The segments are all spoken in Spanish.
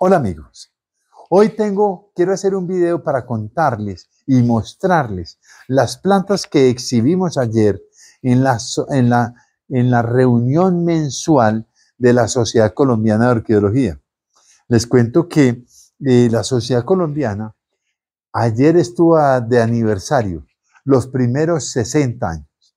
Hola amigos, hoy tengo, quiero hacer un video para contarles y mostrarles las plantas que exhibimos ayer en la, en la, en la reunión mensual de la Sociedad Colombiana de Arqueología. Les cuento que eh, la Sociedad Colombiana ayer estuvo de aniversario, los primeros 60 años.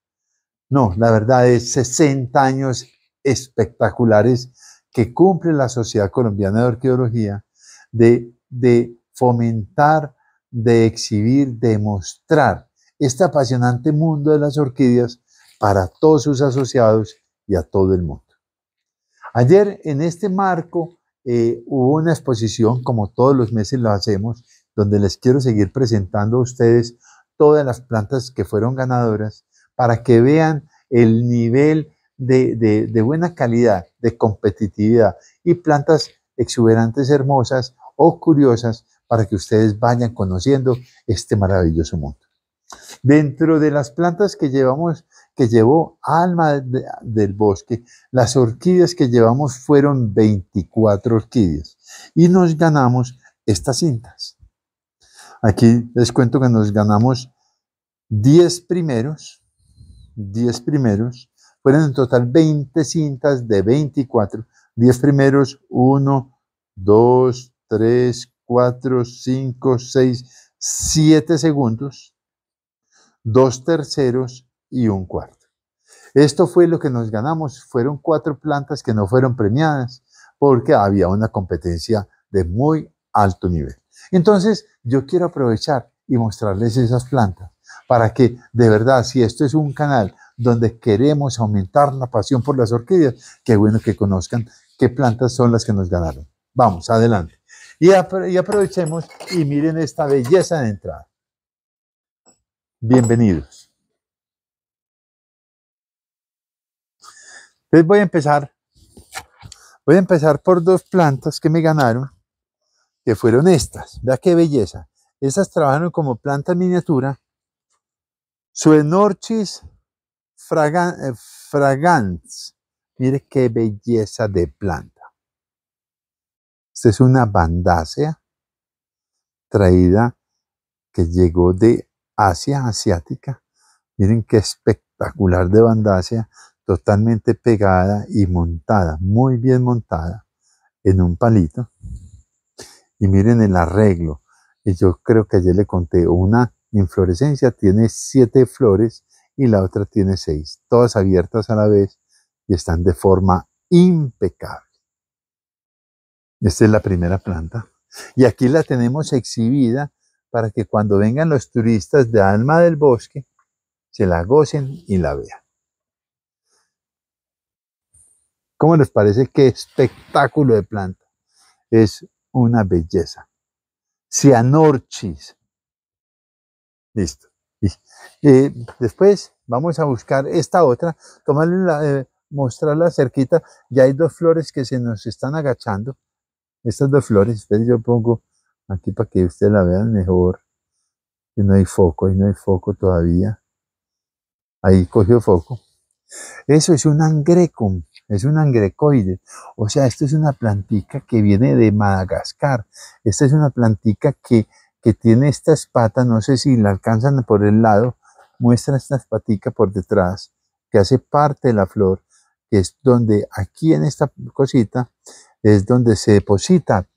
No, la verdad es 60 años espectaculares que cumple la Sociedad Colombiana de Arqueología de, de fomentar, de exhibir, de mostrar este apasionante mundo de las orquídeas para todos sus asociados y a todo el mundo. Ayer en este marco eh, hubo una exposición, como todos los meses lo hacemos, donde les quiero seguir presentando a ustedes todas las plantas que fueron ganadoras para que vean el nivel de, buena calidad, de competitividad y plantas exuberantes hermosas o curiosas para que ustedes vayan conociendo este maravilloso mundo. Dentro de las plantas que llevamos, que llevó Alma del Bosque, las orquídeas que llevamos fueron 24 orquídeas y nos ganamos estas cintas. Aquí les cuento que nos ganamos 10 primeros, 10 primeros, fueron en total 20 cintas de 24. 10 primeros, 1, 2, 3, 4, 5, 6, 7 segundos, 2 terceros y 1 cuarto. Esto fue lo que nos ganamos. Fueron cuatro plantas que no fueron premiadas porque había una competencia de muy alto nivel. Entonces, yo quiero aprovechar y mostrarles esas plantas para que de verdad, si esto es un canal donde queremos aumentar la pasión por las orquídeas, qué bueno que conozcan qué plantas son las que nos ganaron. Vamos, adelante. Y, aprovechemos y miren esta belleza de entrada. Bienvenidos. Entonces voy a empezar. Voy a empezar por dos plantas que me ganaron, que fueron estas. Vea qué belleza. Estas trabajaron como planta miniatura. Su enorchis fragan eh, fragans. Mire qué belleza de planta. Esta es una bandácea traída que llegó de Asia asiática. Miren qué espectacular de bandácea, totalmente pegada y montada, muy bien montada en un palito. Y miren el arreglo. Y yo creo que ayer le conté una inflorescencia, tiene siete flores y la otra tiene seis, todas abiertas a la vez y están de forma impecable. Esta es la primera planta. Y aquí la tenemos exhibida para que cuando vengan los turistas de Alma del Bosque, se la gocen y la vean. ¿Cómo les parece qué espectáculo de planta? Es una belleza. Cianorchis. Listo. y después vamos a buscar esta otra, eh, mostrarla cerquita. Ya hay dos flores que se nos están agachando. Estas dos flores, yo pongo aquí para que ustedes la vean mejor. que no hay foco, y no hay foco todavía. Ahí cogió foco. Eso es un angrecum, es un angrecoide. O sea, esto es una plantica que viene de Madagascar. Esta es una plantica que que tiene estas patas, no sé si la alcanzan por el lado, muestra esta patitas por detrás, que hace parte de la flor, que es donde aquí en esta cosita es donde se deposita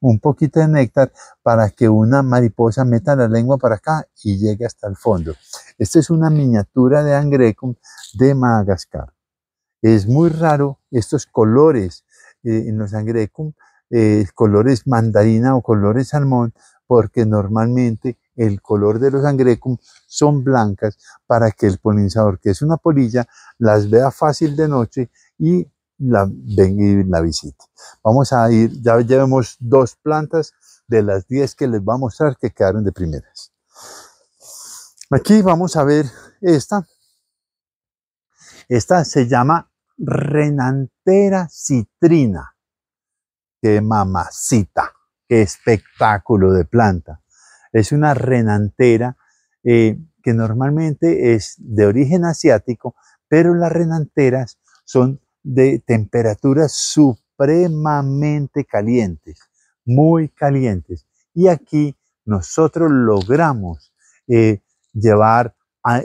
un poquito de néctar para que una mariposa meta la lengua para acá y llegue hasta el fondo. Esta es una miniatura de Angrecum de Madagascar. Es muy raro estos colores eh, en los Angrecum, eh, colores mandarina o colores salmón, porque normalmente el color de los angrecum son blancas para que el polinizador, que es una polilla, las vea fácil de noche y la venga la visite. Vamos a ir, ya llevamos dos plantas de las 10 que les va a mostrar que quedaron de primeras. Aquí vamos a ver esta. Esta se llama Renantera citrina, que mamacita qué espectáculo de planta. Es una renantera eh, que normalmente es de origen asiático, pero las renanteras son de temperaturas supremamente calientes, muy calientes. Y aquí nosotros logramos eh, llevar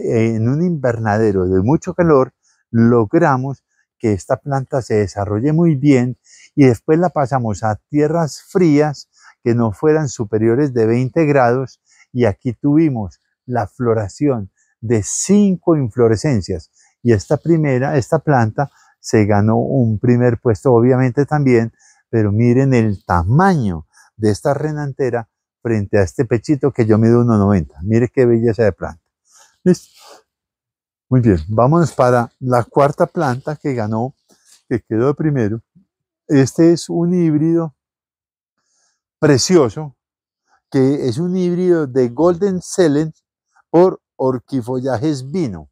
en un invernadero de mucho calor, logramos que esta planta se desarrolle muy bien y después la pasamos a tierras frías que no fueran superiores de 20 grados y aquí tuvimos la floración de cinco inflorescencias y esta primera, esta planta, se ganó un primer puesto obviamente también, pero miren el tamaño de esta renantera frente a este pechito que yo mido 1,90. Mire qué belleza de planta. ¿Listo? Muy bien, vamos para la cuarta planta que ganó, que quedó de primero. Este es un híbrido precioso, que es un híbrido de Golden Selen por Orquifollajes Vino.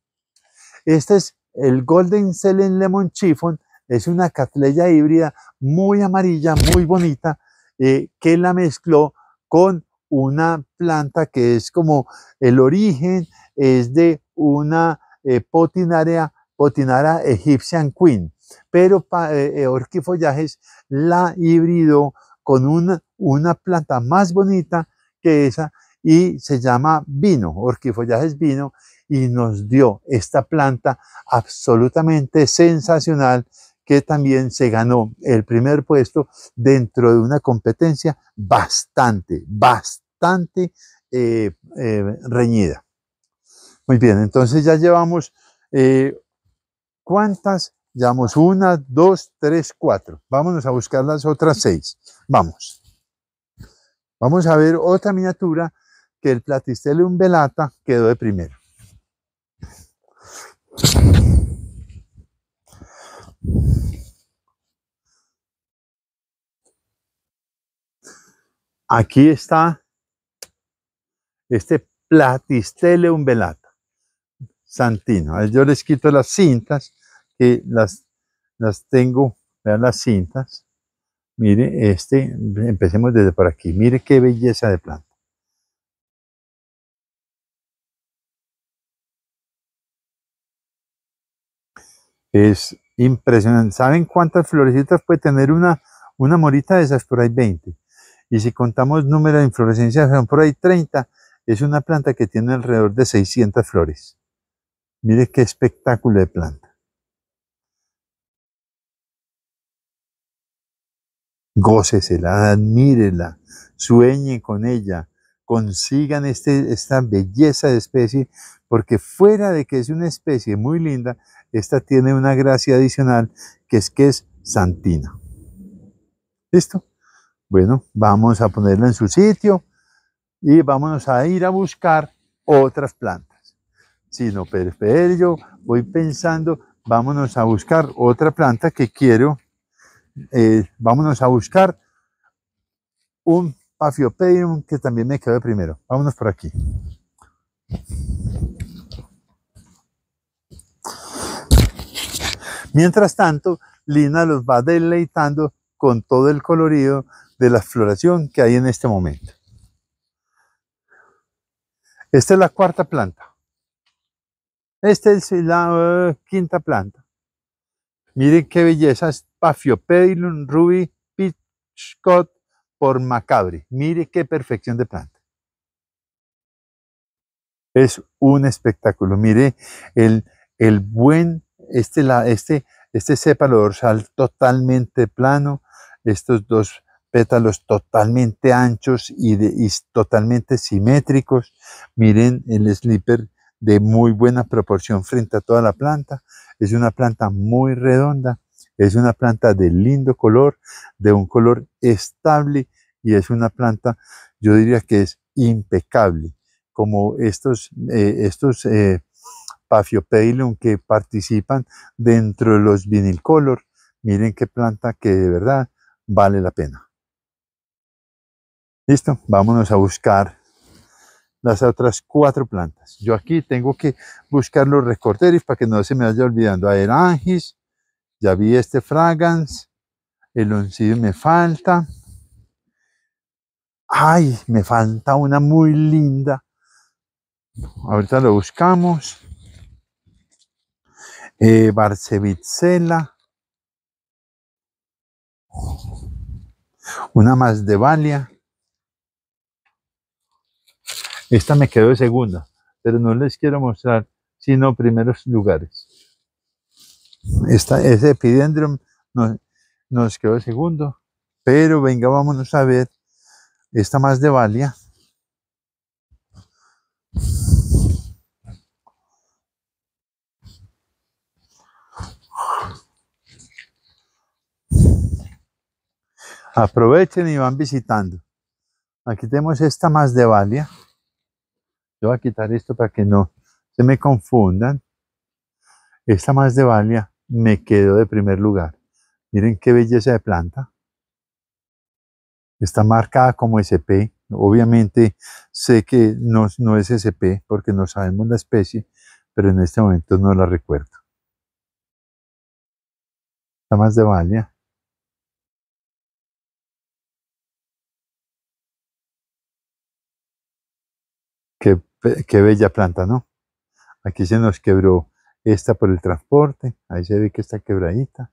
Este es el Golden Selen Lemon Chiffon, es una catleya híbrida muy amarilla, muy bonita, eh, que la mezcló con una planta que es como el origen, es de una eh, potinaria, potinara Egyptian Queen, pero eh, Orquifollajes la híbrido con una, una planta más bonita que esa y se llama vino, orquifollajes vino, y nos dio esta planta absolutamente sensacional que también se ganó el primer puesto dentro de una competencia bastante, bastante eh, eh, reñida. Muy bien, entonces ya llevamos eh, cuántas Llevamos una, dos, tres, cuatro. Vámonos a buscar las otras seis. Vamos. Vamos a ver otra miniatura que el platisteleum velata quedó de primero. Aquí está este platisteleum velata. Santino. Yo les quito las cintas que las, las tengo, vean las cintas, mire este, empecemos desde por aquí, mire qué belleza de planta. Es impresionante. ¿Saben cuántas florecitas puede tener una, una morita de esas? Por ahí 20. Y si contamos número de inflorescencias, son por ahí 30. Es una planta que tiene alrededor de 600 flores. Mire qué espectáculo de planta. gócesela, admírenla, sueñen con ella, consigan este, esta belleza de especie, porque fuera de que es una especie muy linda, esta tiene una gracia adicional que es que es santina. ¿Listo? Bueno, vamos a ponerla en su sitio y vamos a ir a buscar otras plantas. Sino pero yo voy pensando, vámonos a buscar otra planta que quiero eh, vámonos a buscar un Paphiopedium que también me quedó primero. Vámonos por aquí. Mientras tanto, Lina los va deleitando con todo el colorido de la floración que hay en este momento. Esta es la cuarta planta. Esta es la eh, quinta planta. Miren qué es Paphiopedilum ruby Pitchcott por macabre. Mire qué perfección de planta. Es un espectáculo. Mire el, buen, este, la, este, este sépalo dorsal totalmente plano, estos dos pétalos totalmente anchos y, y totalmente simétricos. Miren el slipper de muy buena proporción frente a toda la planta. Es una planta muy redonda es una planta de lindo color, de un color estable y es una planta, yo diría que es impecable. Como estos, eh, estos eh, que participan dentro de los color. miren qué planta que de verdad vale la pena. Listo, vámonos a buscar las otras cuatro plantas. Yo aquí tengo que buscar los recortes para que no se me vaya olvidando. Aerangis, ya vi este fragrance, el oncidio me falta. Ay, me falta una muy linda. Ahorita lo buscamos. Eh, Una más de Valia. Esta me quedó de segunda, pero no les quiero mostrar sino primeros lugares. Esta, ese epidendrum nos, quedó segundo, pero venga, vámonos a ver esta más de Valia. Aprovechen y van visitando. Aquí tenemos esta más de Valia. Yo voy a quitar esto para que no se me confundan. Esta más de Valia me quedó de primer lugar. Miren qué belleza de planta. Está marcada como SP. Obviamente sé que no, no es SP porque no sabemos la especie, pero en este momento no la recuerdo. Está más de valia. qué bella planta, ¿no? Aquí se nos quebró esta por el transporte, ahí se ve que está quebradita.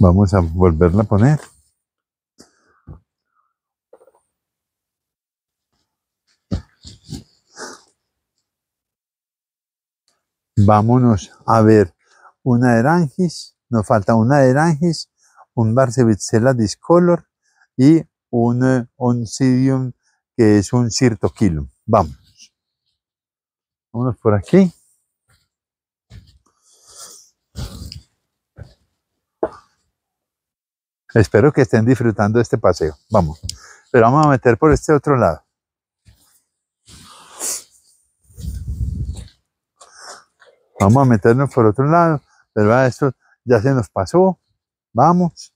Vamos a volverla a poner. Vámonos a ver una erangis, nos falta una erangis, un Barcevicella discolor y un oncidium eh, que es un cierto kilo Vamos. Vamos por aquí. Espero que estén disfrutando este paseo. Vamos. Pero vamos a meter por este otro lado. Vamos a meternos por otro lado. pero Esto ya se nos pasó. Vamos.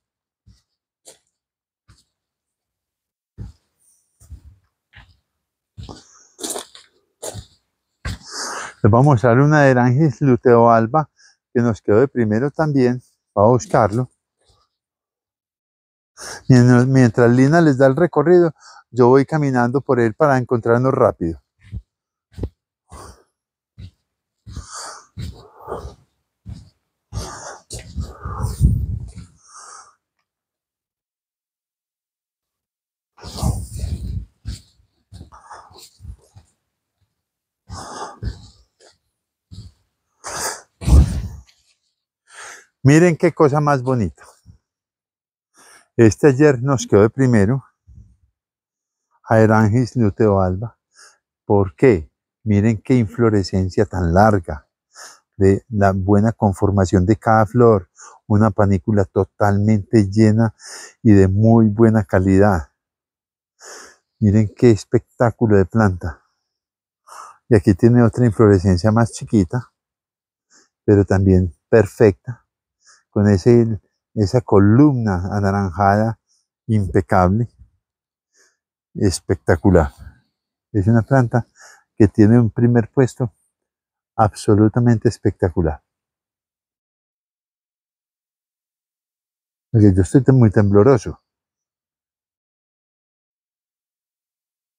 Les voy a mostrar una de ángel Luteo Alba, que nos quedó de primero también. Voy a buscarlo. mientras Lina les da el recorrido, yo voy caminando por él para encontrarnos rápido. Miren qué cosa más bonita. Este ayer nos quedó de primero a luteo Alba. ¿Por qué? Miren qué inflorescencia tan larga, de la buena conformación de cada flor, una panícula totalmente llena y de muy buena calidad. Miren qué espectáculo de planta. Y aquí tiene otra inflorescencia más chiquita, pero también perfecta con esa columna anaranjada impecable, espectacular. Es una planta que tiene un primer puesto absolutamente espectacular. Porque yo estoy muy tembloroso.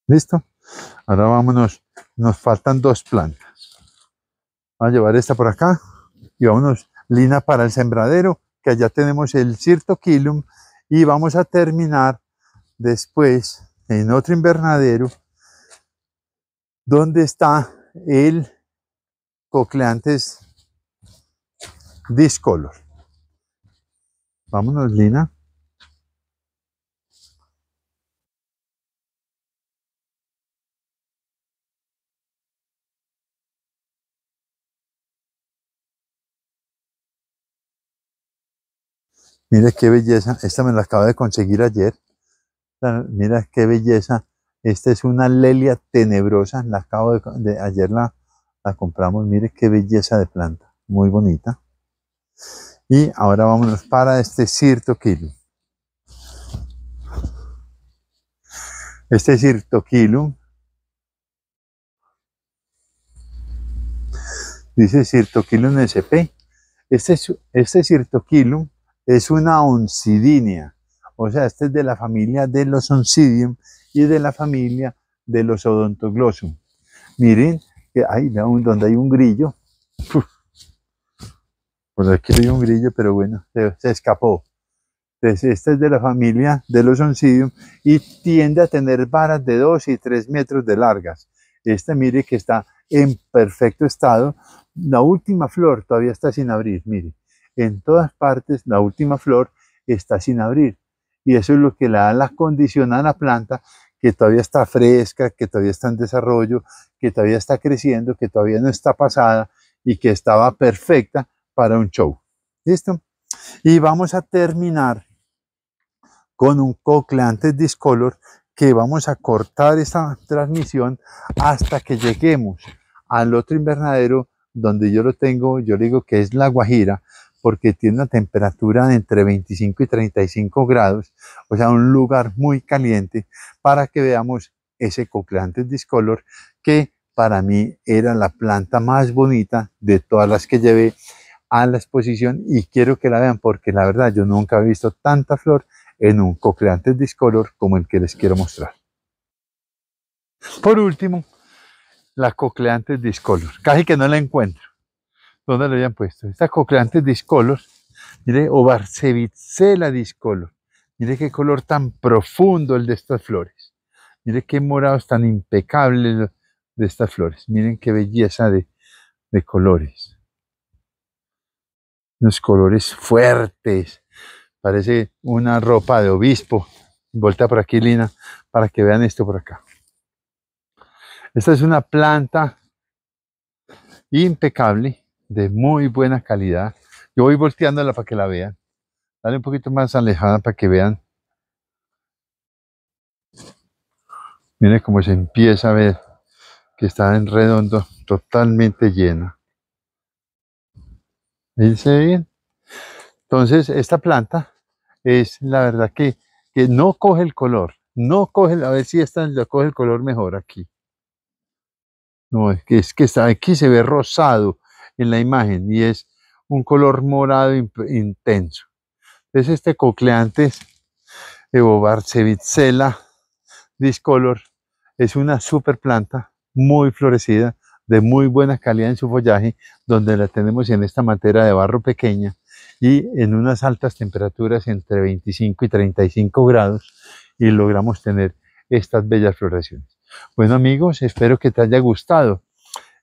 ¿Listo? Ahora vámonos. Nos faltan dos plantas. Vamos a llevar esta por acá y vámonos lina para el sembradero, que allá tenemos el Cirtoquilum, y vamos a terminar después en otro invernadero, donde está el Cocleantes discolor. Vámonos, Lina. Mire qué belleza. Esta me la acabo de conseguir ayer. Mira qué belleza. Esta es una lelia tenebrosa. La acabo de, ayer la, la compramos. Mire qué belleza de planta. Muy bonita. Y ahora vámonos para este Sirtoquilum. Este Sirtoquilum dice Sirtoquilum SP. Este, este Sirtoquilum es una oncidinia. O sea, este es de la familia de los oncidium y de la familia de los odontoglossum. Miren, que hay, donde hay un grillo. Por aquí hay un grillo, pero bueno, se, escapó. Entonces, esta es de la familia de los oncidium y tiende a tener varas de 2 y 3 metros de largas. Este, mire que está en perfecto estado. La última flor todavía está sin abrir, mire en todas partes la última flor está sin abrir. Y eso es lo que le da la condición a la planta que todavía está fresca, que todavía está en desarrollo, que todavía está creciendo, que todavía no está pasada y que estaba perfecta para un show. ¿Listo? Y vamos a terminar con un antes discolor que vamos a cortar esta transmisión hasta que lleguemos al otro invernadero donde yo lo tengo, yo digo que es La Guajira, porque tiene una temperatura de entre 25 y 35 grados, o sea, un lugar muy caliente, para que veamos ese cocleante discolor, que para mí era la planta más bonita de todas las que llevé a la exposición y quiero que la vean porque la verdad yo nunca he visto tanta flor en un cocleante discolor como el que les quiero mostrar. Por último, la cocleante discolor. Casi que no la encuentro. ¿Dónde lo habían puesto? Esta cocleantes discolor, mire, o Barcevicela discolor. Mire qué color tan profundo el de estas flores. Mire qué morados tan impecables de estas flores. Miren qué belleza de, de colores. Unos colores fuertes. Parece una ropa de obispo. Volta por aquí, Lina, para que vean esto por acá. Esta es una planta impecable de muy buena calidad. Yo voy volteándola para que la vean. Dale un poquito más alejada para que vean. Miren cómo se empieza a ver que está en redondo, totalmente llena. ¿Dice bien? Entonces, esta planta es la verdad que, no coge el color. No coge, a ver si esta la coge el color mejor aquí. No, es que, es que está, aquí se ve rosado, en la imagen y es un color morado intenso. es este cocleantes Evobarcevicella discolor es una super planta muy florecida, de muy buena calidad en su follaje, donde la tenemos en esta materia de barro pequeña y en unas altas temperaturas entre 25 y 35 grados y logramos tener estas bellas floraciones. Bueno amigos, espero que te haya gustado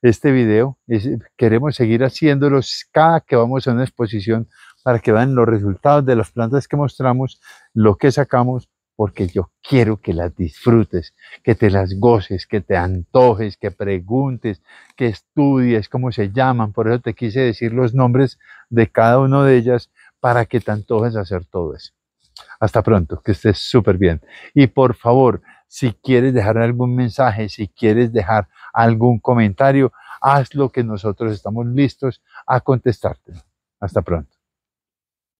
este video. Eh, queremos seguir haciéndolos cada que vamos a una exposición para que vean los resultados de las plantas que mostramos, lo que sacamos, porque yo quiero que las disfrutes, que te las goces, que te antojes, que preguntes, que estudies cómo se llaman. Por eso te quise decir los nombres de cada una de ellas para que te antojes hacer todo eso. Hasta pronto, que estés súper bien. Y por favor, si quieres dejar algún mensaje, si quieres dejar algún comentario, haz lo que nosotros estamos listos a contestarte. Hasta pronto.